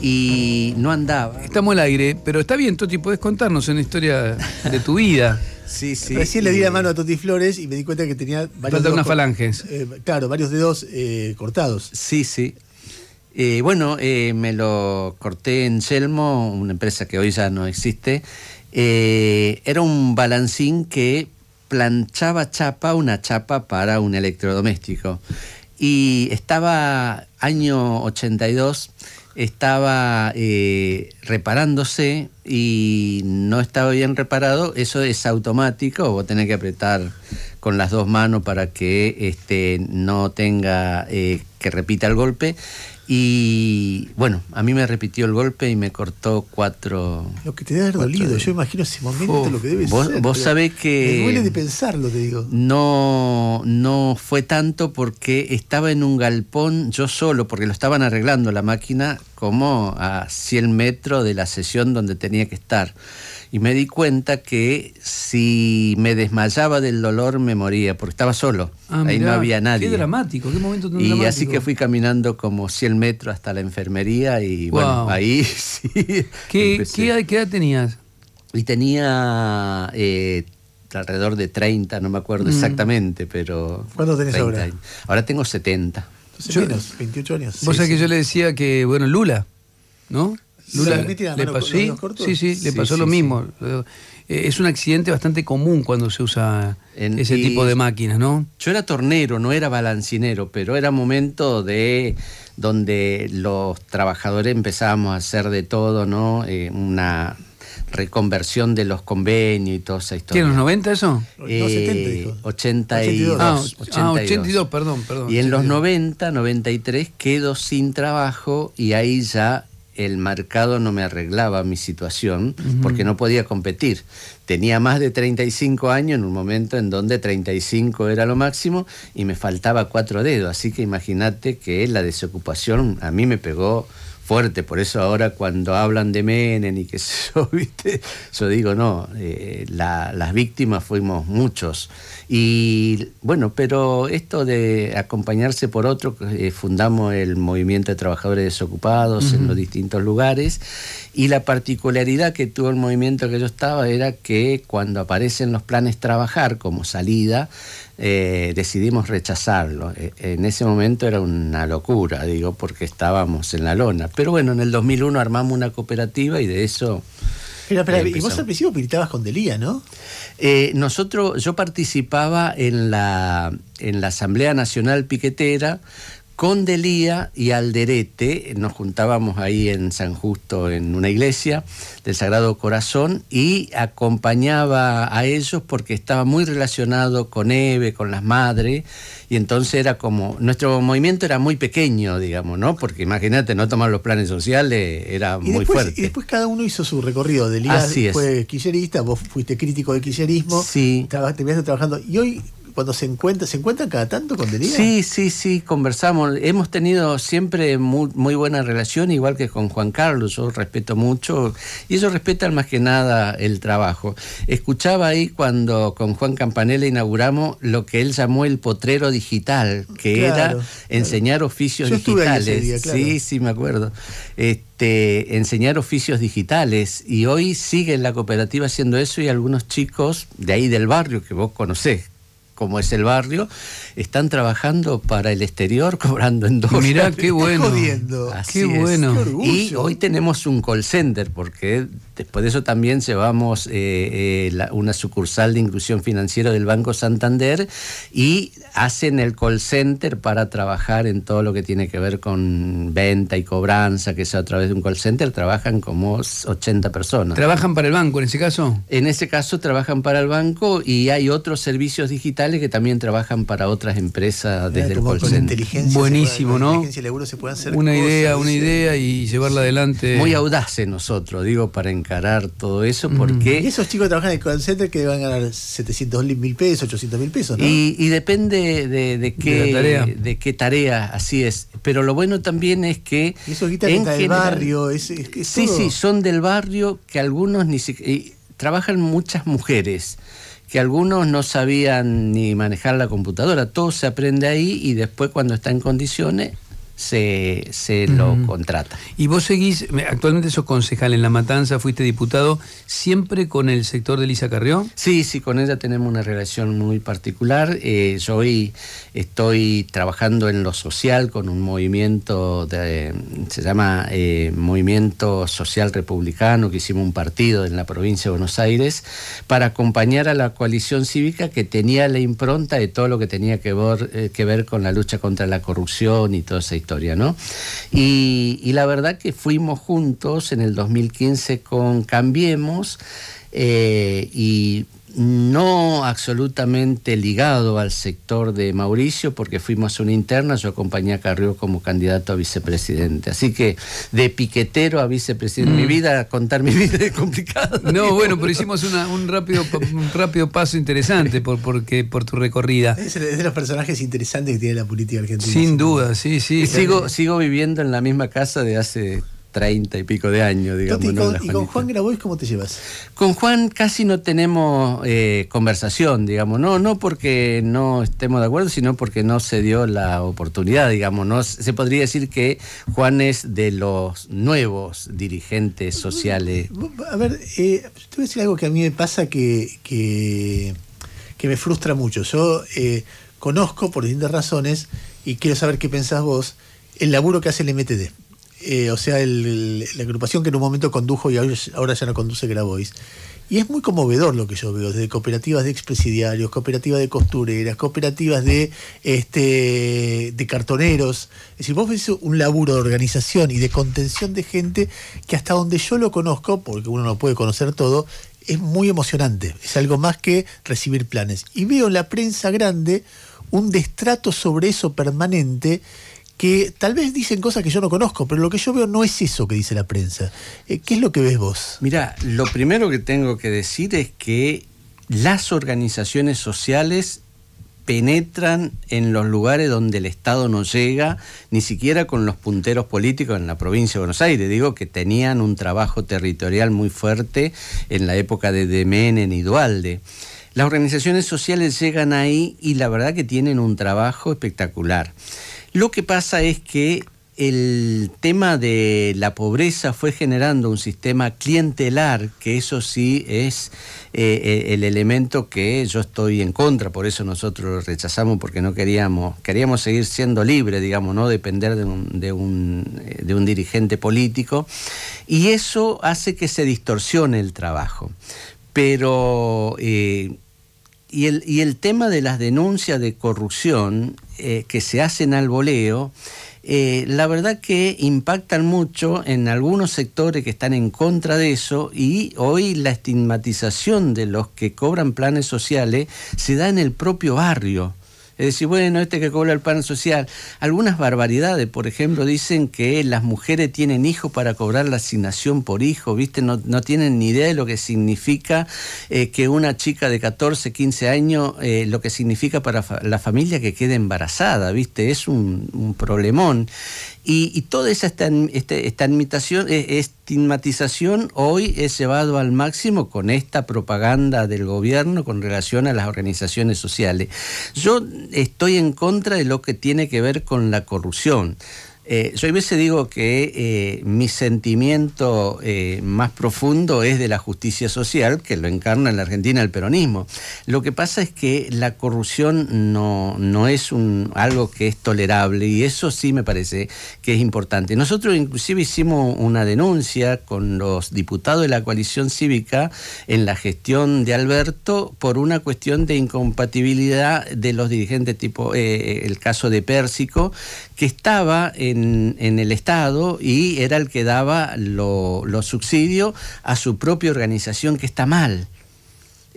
Y no andaba. Estamos al aire, pero está bien, Toti, podés contarnos una historia de tu vida. Sí, sí. Recién le di la mano a Toti Flores y me di cuenta que tenía varios. falanges. Eh, claro, varios dedos eh, cortados. Sí, sí. Eh, bueno, me lo corté en Selmo, una empresa que hoy ya no existe. era un balancín que planchaba chapa, una chapa para un electrodoméstico. Y estaba año 82 estaba eh, reparándose y no estaba bien reparado, eso es automático, vos tenés que apretar con las dos manos para que este, no tenga eh, que repita el golpe. Y bueno, a mí me repitió el golpe y me cortó cuatro. Lo que te debe haber dolido, yo imagino ese momento lo que debe vos, ser. Vos sabés que. duele de pensarlo, te digo. No, no fue tanto porque estaba en un galpón yo solo, porque lo estaban arreglando la máquina como a 100 metros de la sesión donde tenía que estar y me di cuenta que si me desmayaba del dolor me moría, porque estaba solo, ah, ahí no había nadie. Qué dramático, qué momento tan y dramático. Y así que fui caminando como 100 metros hasta la enfermería y bueno, ahí sí. ¿Qué, edad tenías? Y tenía eh, alrededor de 30, no me acuerdo mm. exactamente, pero... ¿Cuánto tenés ahora? Ahora tengo 70. Yo, menos, 28 años. Vos sabés que yo le decía que, bueno, Lula, ¿no? Lula le pasó, sí, sí, sí, le pasó lo mismo. Eh, es un accidente bastante común cuando se usa ese tipo de máquinas, ¿no? Yo era tornero, no era balancinero, pero era momento de donde los trabajadores empezábamos a hacer de todo, ¿no? Eh, una reconversión de los convenios y toda esa los 90 eso? Eh, no, 70, 82, ah, 82. Ah, 82. perdón, perdón. Y en los 90, 93, quedo sin trabajo y ahí ya el mercado no me arreglaba mi situación porque no podía competir. Tenía más de 35 años en un momento en donde 35 era lo máximo y me faltaba cuatro dedos. Así que imagínate que la desocupación a mí me pegó fuerte. Por eso ahora cuando hablan de Menem y que yo, ¿viste? yo digo, no, eh, las víctimas fuimos muchos. Y bueno, pero esto de acompañarse por otro, eh, fundamos el movimiento de trabajadores desocupados en los distintos lugares y la particularidad que tuvo el movimiento que yo estaba era que cuando aparecen los planes trabajar como salida, eh, decidimos rechazarlo. Eh, en ese momento era una locura, digo, porque estábamos en la lona. Pero bueno, en el 2001 armamos una cooperativa y de eso... mira pero eh, y vos al principio pintabas con Delía, ¿no? nosotros, yo participaba en la, en la Asamblea Nacional Piquetera con Delía y Alderete. Nos juntábamos ahí en San Justo, en una iglesia del Sagrado Corazón, y acompañaba a ellos porque estaba muy relacionado con Eve, con las madres, y entonces era como, nuestro movimiento era muy pequeño, digamos, ¿no? Porque imagínate, no tomar los planes sociales era muy fuerte. Y después cada uno hizo su recorrido. Delía Así fue quillerista, vos fuiste crítico de quillerismo. sí. te terminaste trabajando, y hoy cuando se encuentran, ¿se encuentran cada tanto con Sí, sí, sí, conversamos. Hemos tenido siempre muy, buena relación, igual que con Juan Carlos, yo respeto mucho, y ellos respetan más que nada el trabajo. Escuchaba ahí cuando con Juan Campanella inauguramos lo que él llamó el potrero digital, que era enseñar oficios digitales. Sí, sí, me acuerdo. Este, enseñar oficios digitales. Y hoy sigue la cooperativa haciendo eso y algunos chicos de ahí del barrio que vos conocés, como es el barrio, están trabajando para el exterior cobrando en dos. Mirá, qué bueno. bueno. y hoy tenemos un call center, porque después de eso también llevamos eh, eh, una sucursal de inclusión financiera del Banco Santander y hacen el call center para trabajar en todo lo que tiene que ver con venta y cobranza, que sea a través de un call center, trabajan como 80 personas. ¿Trabajan para el banco en ese caso? En ese caso trabajan para el banco y hay otros servicios digitales que también trabajan para otras empresas desde el call center. Buenísimo, ¿no? Inteligencia se hacer una idea, una idea y llevarla adelante. Muy audaces nosotros, digo, para encarar todo eso, porque... esos chicos que trabajan en el call center que van a ganar 700 mil pesos, 800 mil pesos, ¿no? Y, depende de, qué, de tarea. qué tarea, así es. Pero lo bueno también es que... Y esos del barrio, es, Sí, sí, son del barrio que algunos ni siquiera... Trabajan muchas mujeres que algunos no sabían ni manejar la computadora, todo se aprende ahí y después cuando está en condiciones se, se lo contrata. Y vos seguís, actualmente sos concejal en La Matanza, fuiste diputado, ¿siempre con el sector de Lisa Carrió? Sí, sí, con ella tenemos una relación muy particular. Eh, yo hoy estoy trabajando en lo social con un movimiento, se llama eh, Movimiento Social Republicano, que hicimos un partido en la provincia de Buenos Aires, para acompañar a la coalición cívica que tenía la impronta de todo lo que tenía que ver, eh, que ver con la lucha contra la corrupción y todo ese ¿no? Y, la verdad que fuimos juntos en el 2015 con Cambiemos eh, y no absolutamente ligado al sector de Mauricio, porque fuimos una interna, yo acompañé a Carrió como candidato a vicepresidente. Así que de piquetero a vicepresidente, mi mm. vida, contar mi vida es complicado. No, bueno, pero hicimos un, rápido, un rápido paso interesante por, porque, por tu recorrida. Es de los personajes interesantes que tiene la política argentina. Sin duda, sí, sí. Y sigo, sigo viviendo en la misma casa de hace treinta y pico de años, digamos. ¿Y con Juan Grabois cómo te llevas? Con Juan casi no tenemos eh, conversación, digamos, no, no porque no estemos de acuerdo, sino porque no se dio la oportunidad, digamos. se podría decir que Juan es de los nuevos dirigentes sociales. A ver, eh, te voy a decir algo que a mí me pasa que, que, me frustra mucho. Yo eh, conozco por distintas razones y quiero saber qué pensás vos el laburo que hace el MTD. Eh, o sea, la agrupación que en un momento condujo y ahora ya no conduce Grabois. Y es muy conmovedor lo que yo veo, desde cooperativas de expresidiarios, cooperativas de costureras, cooperativas de, este, de cartoneros. Es decir, vos ves un laburo de organización y de contención de gente que hasta donde yo lo conozco, porque uno no puede conocer todo, es muy emocionante. Es algo más que recibir planes. Y veo en la prensa grande un destrato sobre eso permanente que tal vez dicen cosas que yo no conozco, pero lo que yo veo no es eso que dice la prensa. Eh, ¿Qué es lo que ves vos? Mira, lo primero que tengo que decir es que las organizaciones sociales penetran en los lugares donde el Estado no llega, ni siquiera con los punteros políticos en la provincia de Buenos Aires. Digo que tenían un trabajo territorial muy fuerte en la época de Demenen y Dualde. Las organizaciones sociales llegan ahí y la verdad que tienen un trabajo espectacular. Lo que pasa es que el tema de la pobreza fue generando un sistema clientelar, que eso sí es eh, eh, el elemento que yo estoy en contra, por eso nosotros lo rechazamos, porque no queríamos, queríamos seguir siendo libres, digamos, no depender de un, eh, dirigente político, y eso hace que se distorsione el trabajo. Pero y, el, y el tema de las denuncias de corrupción eh, que se hacen al voleo, eh, la verdad que impactan mucho en algunos sectores que están en contra de eso y hoy la estigmatización de los que cobran planes sociales se da en el propio barrio. Es decir, bueno, este que cobra el pan social. Algunas barbaridades, por ejemplo, dicen que las mujeres tienen hijos para cobrar la asignación por hijo, ¿viste? No, tienen ni idea de lo que significa eh, que una chica de 14, 15 años, eh, lo que significa para la familia que quede embarazada, ¿viste? Es un, un problemón. Y, toda esa este, esta, e, estigmatización hoy es llevado al máximo con esta propaganda del gobierno con relación a las organizaciones sociales. Yo estoy en contra de lo que tiene que ver con la corrupción. Eh, yo a veces digo que eh, mi sentimiento eh, más profundo es de la justicia social, que lo encarna en la Argentina el peronismo. Lo que pasa es que la corrupción no, no es un, algo que es tolerable y eso sí me parece que es importante. Nosotros inclusive hicimos una denuncia con los diputados de la coalición cívica en la gestión de Alberto por una cuestión de incompatibilidad de los dirigentes tipo el caso de Pérsico, que estaba en en, el Estado y era el que daba los subsidios a su propia organización que está mal.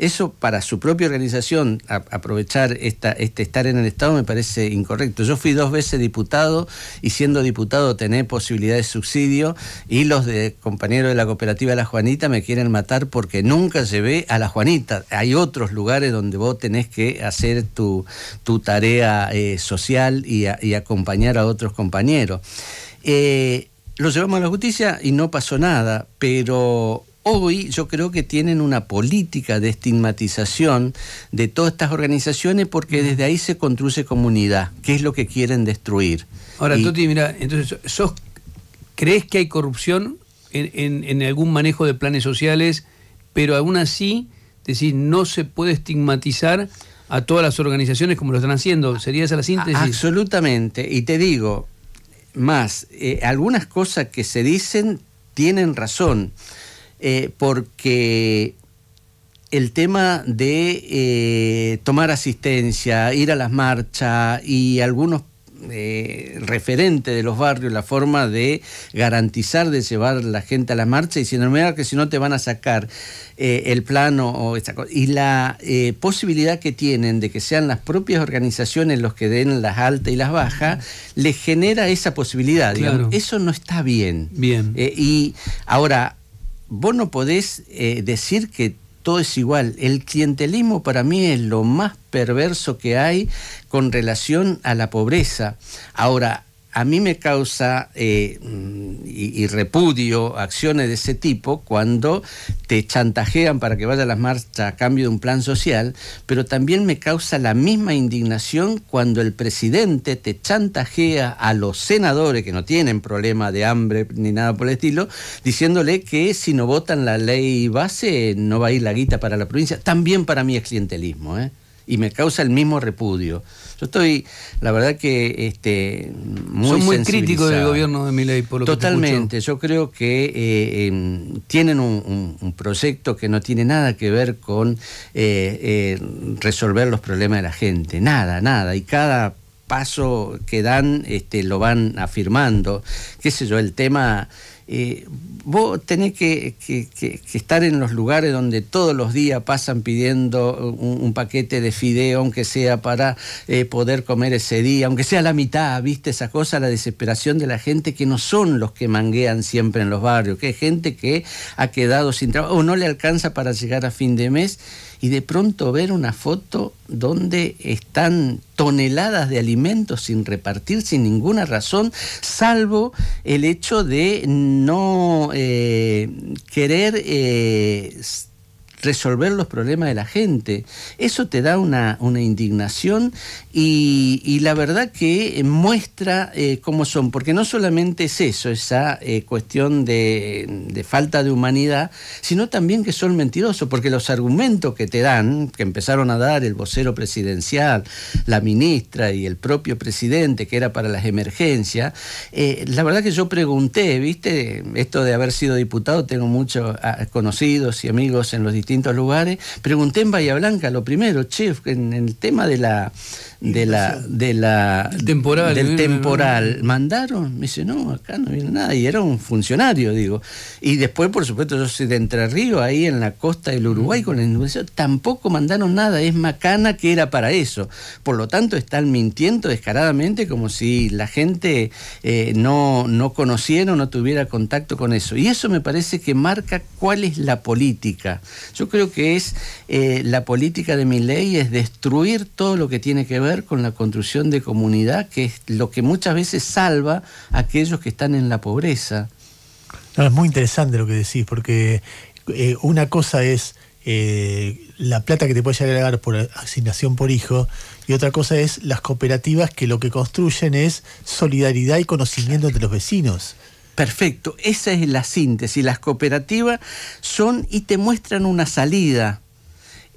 Eso para su propia organización, aprovechar esta, este estar en el Estado, me parece incorrecto. Yo fui dos veces diputado y siendo diputado tener posibilidad de subsidio y los de compañeros de la cooperativa La Juanita me quieren matar porque nunca llevé a La Juanita. Hay otros lugares donde vos tenés que hacer tu, tarea eh, social y, acompañar a otros compañeros. Eh, lo llevamos a la justicia y no pasó nada, pero hoy yo creo que tienen una política de estigmatización de todas estas organizaciones porque mm. desde ahí se construye comunidad, que es lo que quieren destruir. Ahora, Toti, mira, entonces, ¿crees que hay corrupción en, algún manejo de planes sociales, pero aún así, no se puede estigmatizar? a todas las organizaciones como lo están haciendo, sería esa la síntesis. Absolutamente, y te digo, más, eh, algunas cosas que se dicen tienen razón, eh, porque el tema de eh, tomar asistencia, ir a las marchas y algunos eh, referentes de los barrios la forma de garantizar de llevar la gente a las marchas y sin olvidar que si no te van a sacar el plano o cosa. Y la posibilidad que tienen de que sean las propias organizaciones los que den las altas y las bajas, les genera esa posibilidad. eso no está bien. Bien. y ahora, vos no podés eh, decir que todo es igual. El clientelismo para mí es lo más perverso que hay con relación a la pobreza. Ahora, a mí me causa eh, mm, y, repudio acciones de ese tipo cuando te chantajean para que vaya a las marchas a cambio de un plan social, pero también me causa la misma indignación cuando el presidente te chantajea a los senadores que no tienen problema de hambre ni nada por el estilo, diciéndole que si no votan la ley base no va a ir la guita para la provincia, también para mí es clientelismo, ¿eh? y me causa el mismo repudio. Yo estoy, la verdad que este, muy Son muy críticos del gobierno de Milei, por lo Totalmente, yo creo que eh, em, tienen un, proyecto que no tiene nada que ver con eh, eh, resolver los problemas de la gente, nada, nada, y cada paso que dan este, lo van afirmando, qué sé yo, el tema eh, vos tenés que, estar en los lugares donde todos los días pasan pidiendo un, paquete de fideo, aunque sea para eh, poder comer ese día, aunque sea la mitad, viste esa cosa, la desesperación de la gente que no son los que manguean siempre en los barrios, que es gente que ha quedado sin trabajo o no le alcanza para llegar a fin de mes y de pronto ver una foto donde están toneladas de alimentos sin repartir, sin ninguna razón, salvo el hecho de no eh, querer eh, resolver los problemas de la gente. Eso te da una, una indignación y, la verdad que muestra eh, cómo son, porque no solamente es eso, esa eh, cuestión de, falta de humanidad, sino también que son mentirosos, porque los argumentos que te dan, que empezaron a dar el vocero presidencial, la ministra y el propio presidente, que era para las emergencias, eh, la verdad que yo pregunté, viste, esto de haber sido diputado, tengo muchos ah, conocidos y amigos en los distintos lugares. Pregunté en Bahía Blanca lo primero, chef, en el tema de la de la, de la temporal, del temporal. Mandaron, me dice, no, acá no viene nada. Y era un funcionario, digo. Y después, por supuesto, yo soy de Entre Ríos, ahí en la costa del Uruguay mm. con la inundación, tampoco mandaron nada. Es macana que era para eso. Por lo tanto, están mintiendo descaradamente como si la gente eh, no, no conociera o no tuviera contacto con eso. Y eso me parece que marca cuál es la política. Yo creo que es eh, la política de mi ley es destruir todo lo que tiene que ver con la construcción de comunidad, que es lo que muchas veces salva a aquellos que están en la pobreza. es muy interesante lo que decís, porque eh, una cosa es eh, la plata que te puede llegar por asignación por hijo, y otra cosa es las cooperativas que lo que construyen es solidaridad y conocimiento entre los vecinos. Perfecto, esa es la síntesis. Las cooperativas son y te muestran una salida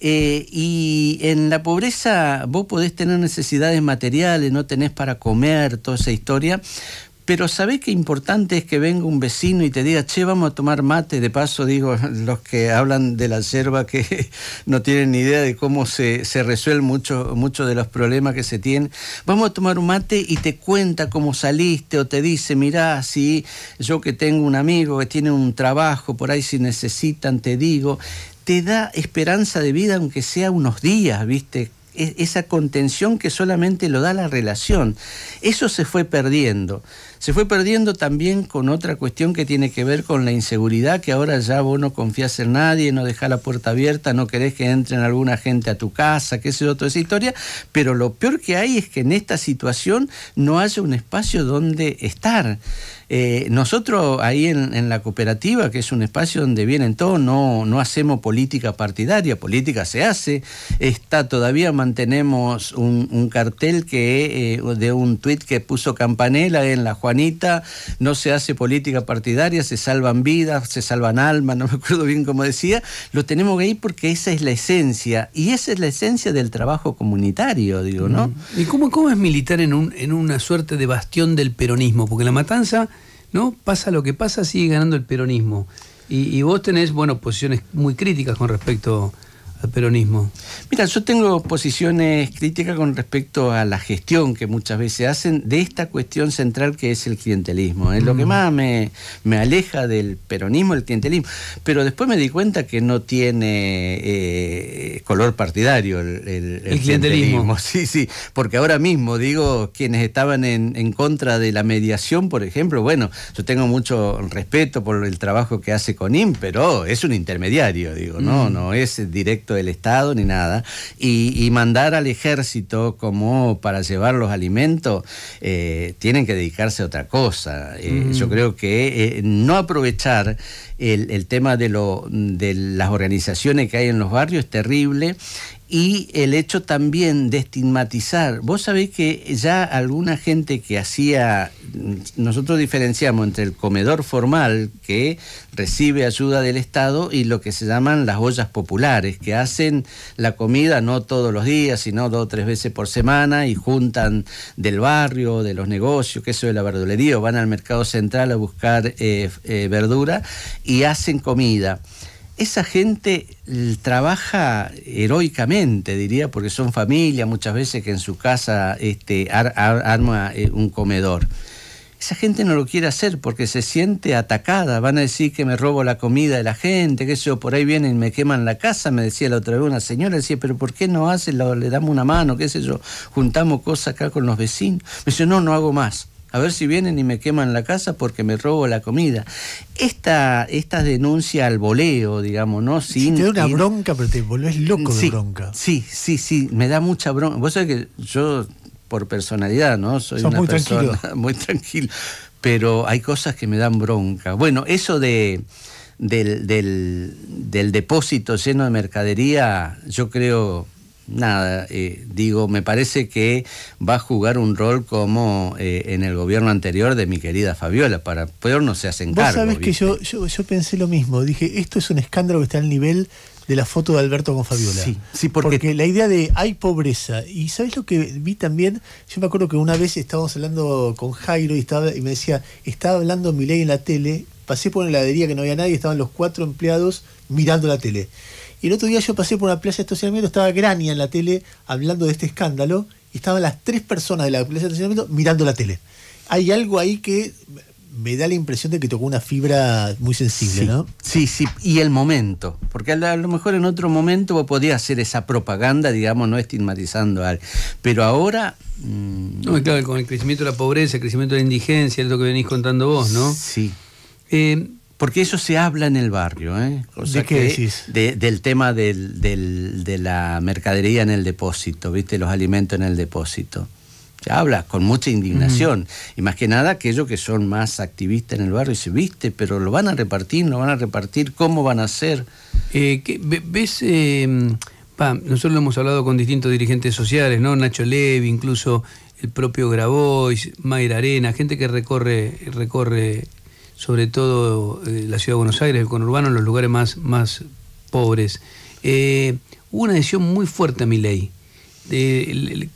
eh, y en la pobreza vos podés tener necesidades materiales, no tenés para comer, toda esa historia, pero ¿sabés qué importante es que venga un vecino y te diga, che, vamos a tomar mate? De paso, digo, los que hablan de la yerba que no tienen ni idea de cómo se, resuelve... resuelven muchos de los problemas que se tienen. Vamos a tomar un mate y te cuenta cómo saliste o te dice, mirá, si yo que tengo un amigo que tiene un trabajo, por ahí si necesitan, te digo te da esperanza de vida, aunque sea unos días, ¿viste? E-, esa contención que solamente lo da la relación. Eso se fue perdiendo se fue perdiendo también con otra cuestión que tiene que ver con la inseguridad, que ahora ya vos no confías en nadie, no dejás la puerta abierta, no querés que entren alguna gente a tu casa, qué sé yo, toda esa historia, pero lo peor que hay es que en esta situación no haya un espacio donde estar. Eh, nosotros ahí en, la cooperativa, que es un espacio donde vienen todos, no, no hacemos política partidaria, política se hace, está todavía mantenemos un, cartel que eh, de un tuit que puso campanela en la Juan no se hace política partidaria, se salvan vidas, se salvan almas, no me acuerdo bien cómo decía, lo tenemos que ir porque esa es la esencia, y esa es la esencia del trabajo comunitario, digo, ¿no? ¿Y cómo, cómo es militar en, un, una suerte de bastión del peronismo? Porque la matanza, ¿no? Pasa lo que pasa, sigue ganando el peronismo. Y, y vos tenés, bueno, posiciones muy críticas con respecto peronismo? Mira, yo tengo posiciones críticas con respecto a la gestión que muchas veces hacen de esta cuestión central que es el clientelismo. Es lo que mm. más me, aleja del peronismo, el clientelismo. Pero después me di cuenta que no tiene eh, color partidario el, clientelismo. Sí, sí, porque ahora mismo, digo, quienes estaban en, contra de la mediación, por ejemplo, bueno, yo tengo mucho respeto por el trabajo que hace Conim, pero es un intermediario, digo, no, mm. no es directo del Estado ni nada, y, mandar al ejército como para llevar los alimentos, eh, tienen que dedicarse a otra cosa. Eh, yo creo que eh, no aprovechar el, tema de, lo, de las organizaciones que hay en los barrios es terrible y el hecho también de estigmatizar. Vos sabéis que ya alguna gente que hacía, nosotros diferenciamos entre el comedor formal que recibe ayuda del Estado y lo que se llaman las ollas populares, que hacen la comida no todos los días, sino dos o tres veces por semana y juntan del barrio, de los negocios, ...que eso de la verdulería, o van al mercado central a buscar eh, eh, verdura y hacen comida esa gente trabaja heroicamente, diría, porque son familia muchas veces que en su casa este, arma eh, un comedor. Esa gente no lo quiere hacer porque se siente atacada. Van a decir que me robo la comida de la gente, que eso por ahí vienen y me queman la casa. Me decía la otra vez una señora, decía, pero ¿por qué no hacen, Le damos una mano, qué sé yo, juntamos cosas acá con los vecinos. Me dice, no, no hago más a ver si vienen y me queman la casa porque me robo la comida. Esta, esta denuncia al voleo, digamos, ¿no? Sin, te da una bronca, pero te volvés loco de bronca. Sí, sí, sí, me da mucha bronca. Vos sabés que yo, por personalidad, ¿no? Soy una muy persona tranquilo. muy tranquila, pero hay cosas que me dan bronca. Bueno, eso de... del, del, depósito lleno de mercadería, yo creo nada, eh, digo, me parece que va a jugar un rol como eh, en el gobierno anterior de mi querida Fabiola, para peor no se hacen cargo. Vos sabés que yo, yo, yo, pensé lo mismo, dije, esto es un escándalo que está al nivel de la foto de Alberto con Fabiola. Sí, porque... la idea de hay pobreza, y sabes lo que vi también? Yo me acuerdo que una vez estábamos hablando con Jairo y, estaba, y me decía, estaba hablando mi ley en la tele, pasé por una heladería que no había nadie, estaban los cuatro empleados mirando la tele. Y el otro día yo pasé por la plaza de estacionamiento, estaba Grania en la tele hablando de este escándalo, y estaban las tres personas de la plaza de estacionamiento mirando la tele. Hay algo ahí que me da la impresión de que tocó una fibra muy sensible, ¿no? Sí, sí, y el momento, porque a lo mejor en otro momento vos podías hacer esa propaganda, digamos, no estigmatizando al, pero ahora mm, no, claro, con el crecimiento de la pobreza, el crecimiento de la indigencia, es lo que venís contando vos, ¿no? Sí. Eh, porque eso se habla en el barrio. ¿eh? ¿De qué que, decís? del tema de la mercadería en el depósito, ¿viste? Los alimentos en el depósito. Se habla con mucha indignación. Mm. Y más que nada aquellos que son más activistas en el barrio y viste, pero lo van a repartir, lo van a repartir, ¿cómo van a hacer? Eh, ¿Ves? Eh, nosotros lo hemos hablado con distintos dirigentes sociales, ¿no? Nacho Levi, incluso el propio Grabois, Mayra Arena, gente que recorre, recorre sobre todo eh, la ciudad de Buenos Aires, el conurbano, los lugares más, más pobres. Eh, hubo una adhesión muy fuerte a mi ley.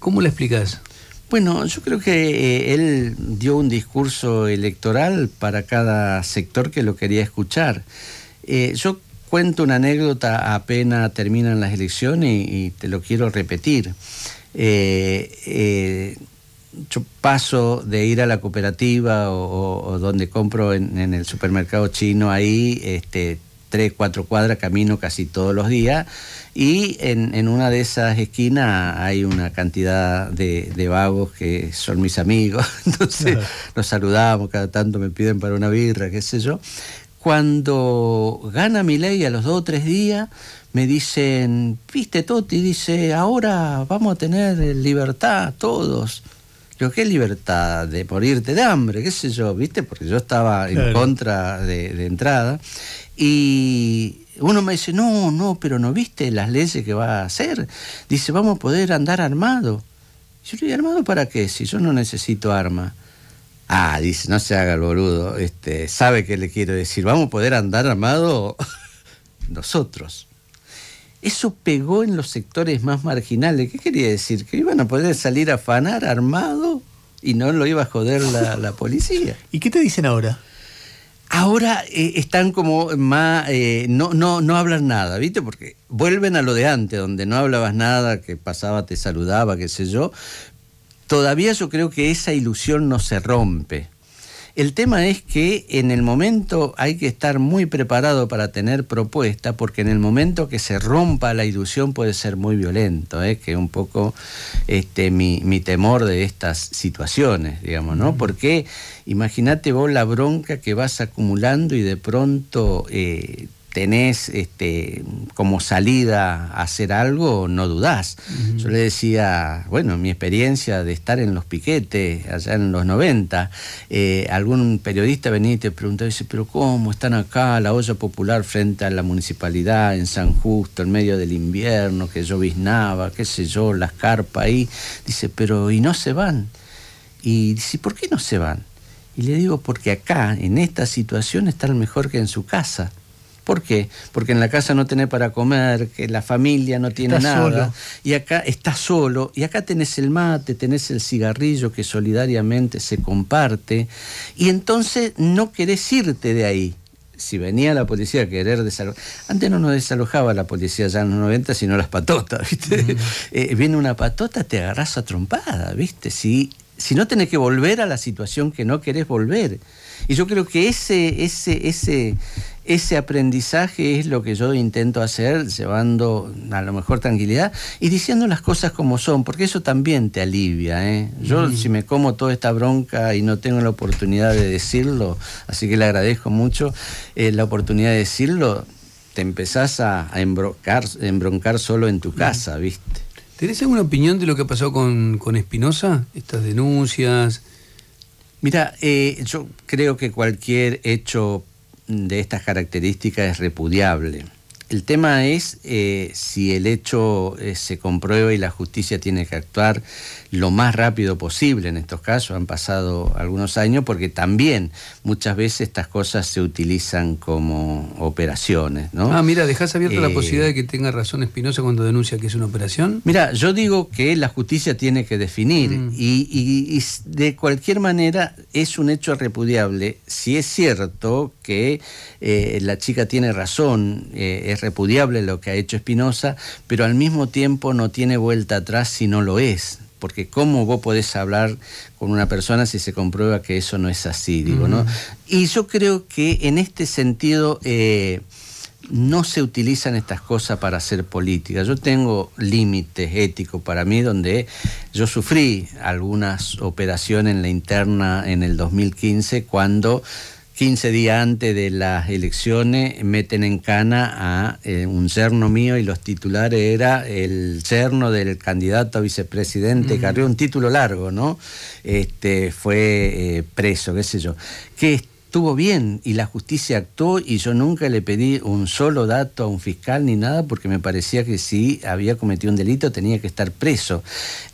¿Cómo la explicas Bueno, yo creo que eh, él dio un discurso electoral para cada sector que lo quería escuchar. yo cuento una anécdota apenas terminan las elecciones y, te lo quiero repetir yo paso de ir a la cooperativa o, donde compro en, el supermercado chino ahí, este, tres, cuatro cuadras, camino casi todos los días, y en, una de esas esquinas hay una cantidad de, vagos que son mis amigos, entonces los nos saludamos, cada tanto me piden para una birra, qué sé yo. Cuando gana mi ley a los dos o tres días, me dicen, viste Toti, dice, ahora vamos a tener libertad todos pero qué libertad de morirte de hambre, qué sé yo, ¿viste? Porque yo estaba en contra de, entrada. Y uno me dice, no, no, pero no viste las leyes que va a hacer. Dice, vamos a poder andar armado. Yo digo armado para qué? Si yo no necesito arma. Ah, dice, no se haga el boludo. Este, sabe qué le quiero decir. Vamos a poder andar armado nosotros. Eso pegó en los sectores más marginales. ¿Qué quería decir? Que iban a poder salir a afanar armado y no lo iba a joder la, policía. ¿Y qué te dicen ahora? Ahora eh, están como más, eh, no, no, no hablan nada, ¿viste? Porque vuelven a lo de antes, donde no hablabas nada, que pasaba, te saludaba, qué sé yo. Todavía yo creo que esa ilusión no se rompe. El tema es que en el momento hay que estar muy preparado para tener propuesta, porque en el momento que se rompa la ilusión puede ser muy violento, ¿eh? que es un poco este, mi, temor de estas situaciones, digamos, ¿no? Porque imagínate vos la bronca que vas acumulando y de pronto eh, tenés este, como salida a hacer algo, no dudás. Yo le decía, bueno, mi experiencia de estar en los piquetes allá en los 90, eh, algún periodista venía y te preguntaba, dice, pero ¿cómo están acá la olla popular frente a la municipalidad en San Justo, en medio del invierno, que lloviznaba, qué sé yo, las carpas ahí? Dice, pero ¿y no se van? Y dice, ¿por qué no se van? Y le digo, porque acá, en esta situación, están mejor que en su casa. ¿Por qué? Porque en la casa no tenés para comer, que la familia no tiene nada. Y acá estás solo, y acá tenés el mate, tenés el cigarrillo que solidariamente se comparte, y entonces no querés irte de ahí si venía la policía a querer desalojar. Antes no nos desalojaba la policía ya en los 90, sino las patotas, ¿viste? Eh, viene una patota, te agarras a trompada, ¿viste? Si, si no tenés que volver a la situación que no querés volver. Y yo creo que ese, ese, ese, ese aprendizaje es lo que yo intento hacer, llevando a lo mejor tranquilidad y diciendo las cosas como son, porque eso también te alivia. ¿eh? Yo si me como toda esta bronca y no tengo la oportunidad de decirlo, así que le agradezco mucho eh, la oportunidad de decirlo, te empezás a, a embroncar, solo en tu casa, ¿viste? ¿Tenés alguna opinión de lo que pasó con Espinosa? Estas denuncias. Mira, eh, yo creo que cualquier hecho de estas características es repudiable. El tema es eh, si el hecho eh, se comprueba y la justicia tiene que actuar, lo más rápido posible en estos casos. Han pasado algunos años porque también muchas veces estas cosas se utilizan como operaciones. ¿no? Ah, mira, dejas abierta la eh, posibilidad de que tenga razón Espinosa cuando denuncia que es una operación? Mira, yo digo que la justicia tiene que definir mm. y, de cualquier manera es un hecho repudiable si es cierto que eh, la chica tiene razón, eh, es repudiable lo que ha hecho Espinosa, pero al mismo tiempo no tiene vuelta atrás si no lo es porque cómo vos podés hablar con una persona si se comprueba que eso no es así, digo, ¿no? Y yo creo que en este sentido eh, no se utilizan estas cosas para hacer política. Yo tengo límites éticos para mí donde yo sufrí algunas operaciones en la interna en el 2015 cuando 15 días antes de las elecciones meten en cana a eh, un cerno mío y los titulares era el cerno del candidato a vicepresidente un título largo, ¿no? Este fue eh, preso, qué sé yo. Que estuvo bien y la justicia actuó y yo nunca le pedí un solo dato a un fiscal ni nada porque me parecía que si había cometido un delito tenía que estar preso.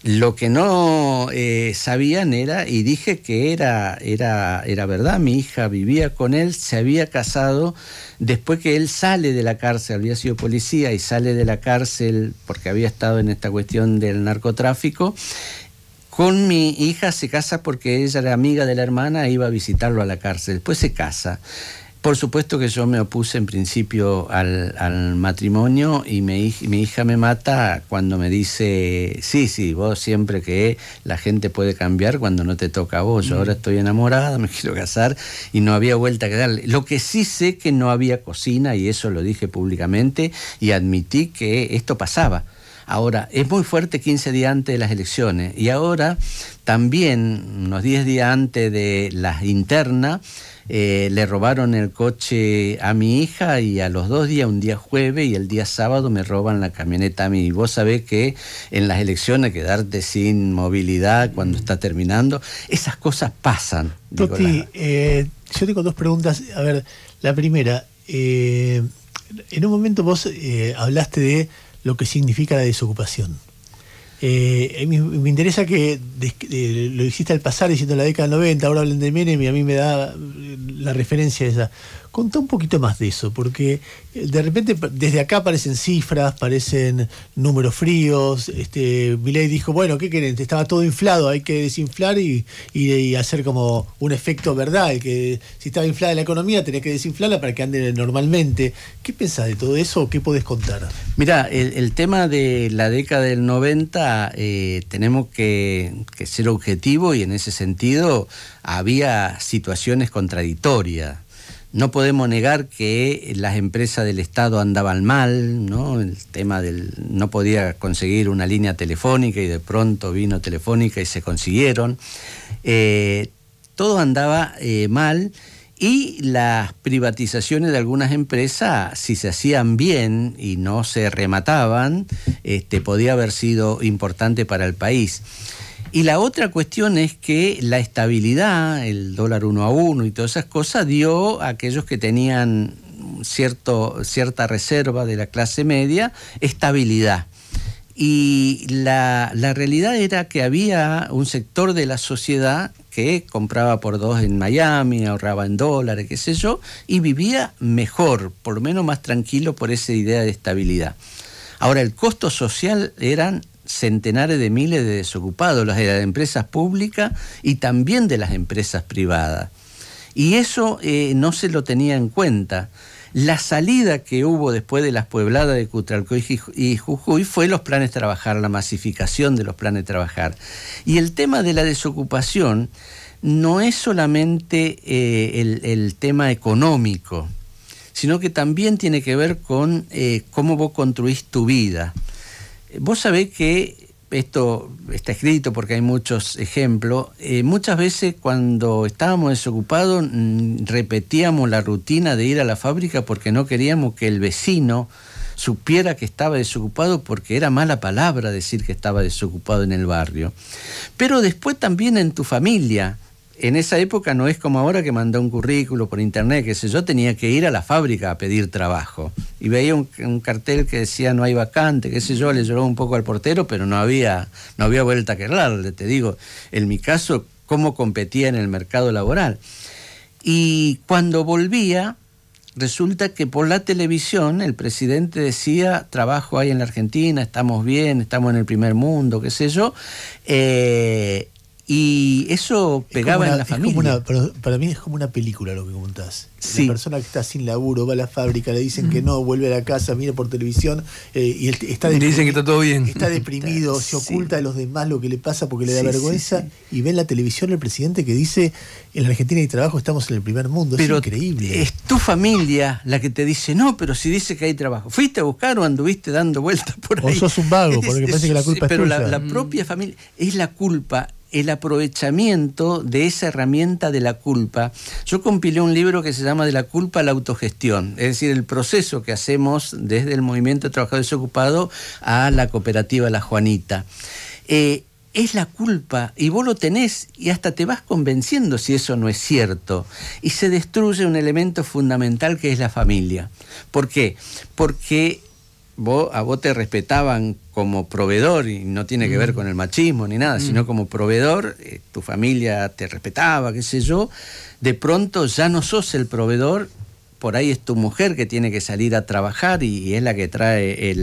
Lo que no eh, sabían era, y dije que era, era, era verdad, mi hija vivía con él, se había casado después que él sale de la cárcel, había sido policía y sale de la cárcel porque había estado en esta cuestión del narcotráfico, con mi hija se casa porque ella era amiga de la hermana e iba a visitarlo a la cárcel. Después se casa. Por supuesto que yo me opuse en principio al, matrimonio y mi hija me mata cuando me dice, sí, sí, vos siempre que la gente puede cambiar cuando no te toca a vos. Yo mm. ahora estoy enamorada, me quiero casar y no había vuelta que darle. Lo que sí sé que no había cocina y eso lo dije públicamente y admití que esto pasaba. Ahora, es muy fuerte 15 días antes de las elecciones y ahora también, unos 10 días antes de las internas, eh, le robaron el coche a mi hija y a los dos días, un día jueves y el día sábado me roban la camioneta a mí. Y vos sabés que en las elecciones quedarte sin movilidad cuando está terminando, esas cosas pasan. eh, yo tengo dos preguntas. A ver, la primera, eh, en un momento vos eh, hablaste de lo que significa la desocupación. Eh, me, me, interesa que eh, lo hiciste al pasar diciendo la década del 90, ahora hablen de Menem y a mí me da la referencia esa. Contá un poquito más de eso, porque eh, de repente desde acá aparecen cifras, parecen números fríos. Este, dijo, bueno, ¿qué quieren? Estaba todo inflado, hay que desinflar y, hacer como un efecto verdad, que si estaba inflada la economía tenía que desinflarla para que ande normalmente. ¿Qué pensás de todo eso qué podés contar? Mira, el, tema de la década del 90 eh, tenemos que, que ser objetivo y en ese sentido había situaciones contradictorias. No podemos negar que las empresas del Estado andaban mal, ¿no? El tema del no podía conseguir una línea telefónica y de pronto vino telefónica y se consiguieron. Eh, todo andaba eh, mal y las privatizaciones de algunas empresas, si se hacían bien y no se remataban, este, podía haber sido importante para el país. Y la otra cuestión es que la estabilidad, el dólar uno a uno y todas esas cosas, dio a aquellos que tenían cierto, cierta reserva de la clase media estabilidad. Y la, la, realidad era que había un sector de la sociedad que compraba por dos en Miami, ahorraba en dólares, qué sé yo, y vivía mejor, por lo menos más tranquilo por esa idea de estabilidad. Ahora, el costo social eran centenares de miles de desocupados, de las empresas públicas y también de las empresas privadas. Y eso eh, no se lo tenía en cuenta. La salida que hubo después de las puebladas de Cutralco y Jujuy fue los planes de trabajar, la masificación de los planes de trabajar. Y el tema de la desocupación no es solamente eh, el, tema económico, sino que también tiene que ver con eh, cómo vos construís tu vida. Vos sabés que esto está escrito porque hay muchos ejemplos. Eh, muchas veces cuando estábamos desocupados mm, repetíamos la rutina de ir a la fábrica porque no queríamos que el vecino supiera que estaba desocupado porque era mala palabra decir que estaba desocupado en el barrio. Pero después también en tu familia, en esa época no es como ahora que mandó un currículo por internet, que sé yo, tenía que ir a la fábrica a pedir trabajo. Y veía un, cartel que decía no hay vacante, qué sé yo, le lloró un poco al portero, pero no había, no había vuelta que darle, te digo, en mi caso, cómo competía en el mercado laboral. Y cuando volvía, resulta que por la televisión el presidente decía, trabajo hay en la Argentina, estamos bien, estamos en el primer mundo, qué sé yo. Eh, y eso pegaba en la familia. para, mí es como una película lo que contás. La persona que está sin laburo va a la fábrica, le dicen que mm. no, vuelve a la casa, mira por televisión eh, y está le dicen que está todo bien. Está deprimido, se oculta de a los demás lo que le pasa porque le da vergüenza y ve en la televisión el presidente que dice en la Argentina hay trabajo, estamos en el primer mundo. es increíble. Es tu familia la que te dice no, pero si dice que hay trabajo. ¿Fuiste a buscar o anduviste dando vueltas por ahí? O sos un vago, porque parece que la culpa es Pero La, la propia mm. familia es la culpa el aprovechamiento de esa herramienta de la culpa. Yo compilé un libro que se llama De la culpa a la autogestión, es decir, el proceso que hacemos desde el movimiento de trabajadores ocupados a la cooperativa La Juanita. Eh, es la culpa y vos lo tenés y hasta te vas convenciendo si eso no es cierto. Y se destruye un elemento fundamental que es la familia. ¿Por qué? Porque vos, a vos te respetaban como proveedor, y no tiene que ver mm. con el machismo ni nada, sino mm. como proveedor, eh, tu familia te respetaba, qué sé yo, de pronto ya no sos el proveedor, por ahí es tu mujer que tiene que salir a trabajar y, es la que trae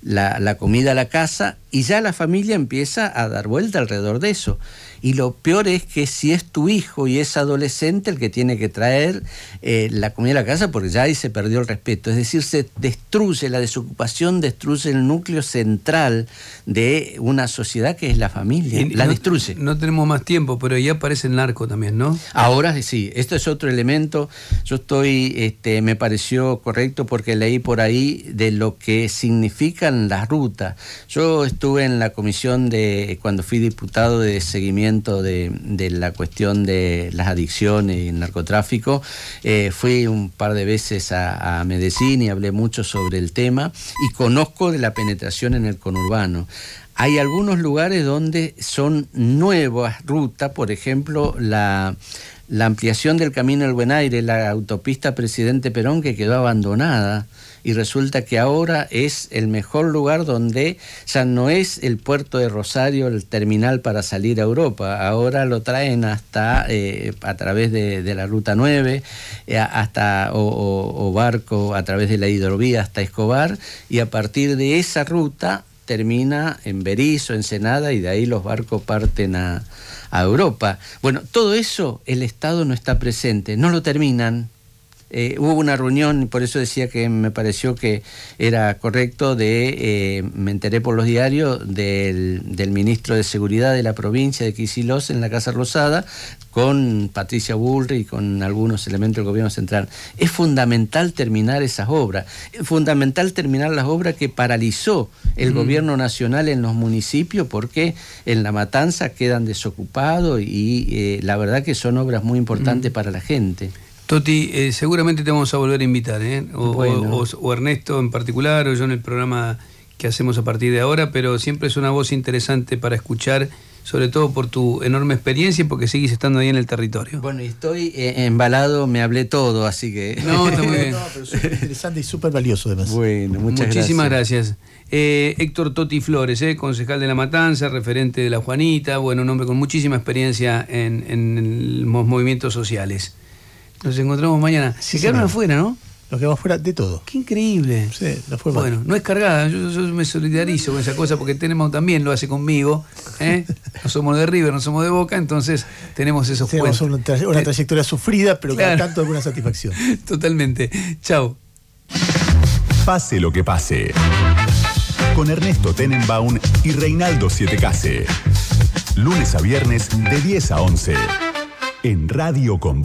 la, la comida a la casa, y ya la familia empieza a dar vuelta alrededor de eso. Y lo peor es que si es tu hijo y es adolescente el que tiene que traer eh, la comida a la casa, porque ya ahí se perdió el respeto. Es decir, se destruye, la desocupación destruye el núcleo central de una sociedad que es la familia. la destruye. No tenemos más tiempo, pero ya aparece el narco también, ¿no? Ahora sí, esto es otro elemento. Yo estoy, este, me pareció correcto porque leí por ahí de lo que significan las rutas. Yo estoy estuve en la comisión de, cuando fui diputado de seguimiento de, la cuestión de las adicciones y el narcotráfico, eh, fui un par de veces a, a, Medellín y hablé mucho sobre el tema y conozco de la penetración en el conurbano. Hay algunos lugares donde son nuevas rutas, por ejemplo, la, la ampliación del camino del Buen Aire, la autopista Presidente Perón que quedó abandonada y resulta que ahora es el mejor lugar donde ya no es el puerto de Rosario el terminal para salir a Europa, ahora lo traen hasta eh, a través de, la Ruta 9, eh, hasta o barco a través de la hidrovía hasta Escobar y a partir de esa ruta termina en en Ensenada, y de ahí los barcos parten a, a Europa. Bueno, todo eso el Estado no está presente, no lo terminan, eh, hubo una reunión, y por eso decía que me pareció que era correcto, de, eh, me enteré por los diarios, del, ministro de Seguridad de la provincia de Quisilos en la Casa Rosada, con Patricia Bullrich y con algunos elementos del gobierno central. Es fundamental terminar esas obras, es fundamental terminar las obras que paralizó el gobierno nacional en los municipios, porque en La Matanza quedan desocupados y eh, la verdad que son obras muy importantes para la gente. Toti, eh, seguramente te vamos a volver a invitar, ¿eh? O, Ernesto en particular, o yo en el programa que hacemos a partir de ahora, pero siempre es una voz interesante para escuchar, sobre todo por tu enorme experiencia y porque sigues estando ahí en el territorio. Bueno, estoy eh, embalado, me hablé todo, así que... No, está muy bien. interesante y súper valioso además. Bueno, Muchísimas gracias. Héctor Toti Flores, concejal de La Matanza, referente de La Juanita, bueno, un hombre con muchísima experiencia en, en los movimientos sociales. Nos encontramos mañana. se quedaron afuera, ¿no? Nos quedamos afuera de todo. Qué increíble. Sí, la forma. Bueno, no es cargada, yo, me solidarizo con esa cosa porque Tenenbaum también lo hace conmigo. ¿eh? No somos de River, no somos de Boca, entonces tenemos esos tenemos una, eh, trayectoria sufrida, pero claro. tanto alguna satisfacción. Totalmente. Chao. Pase lo que pase. Con Ernesto Tenenbaum y Reinaldo Siete Case. Lunes a viernes de 10 a 11. En Radio con